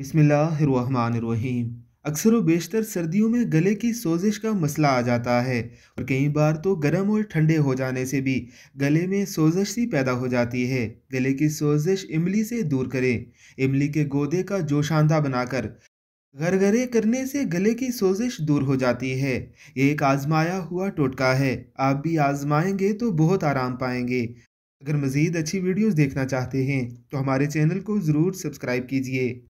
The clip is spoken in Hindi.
बिसमीम अक्सर व बेशतर सर्दियों में गले की सोजिश का मसला आ जाता है और कई बार तो गर्म और ठंडे हो जाने से भी गले में सोजिश सी पैदा हो जाती है गले की सोजिश इमली से दूर करें इमली के गोदे का जोशांदा बनाकर गरगरे करने से गले की सोजिश दूर हो जाती है ये एक आजमाया हुआ टोटका है आप भी आजमाएंगे तो बहुत आराम पाएंगे अगर मज़ीद अच्छी वीडियोस देखना चाहते हैं तो हमारे चैनल को ज़रूर सब्सक्राइब कीजिए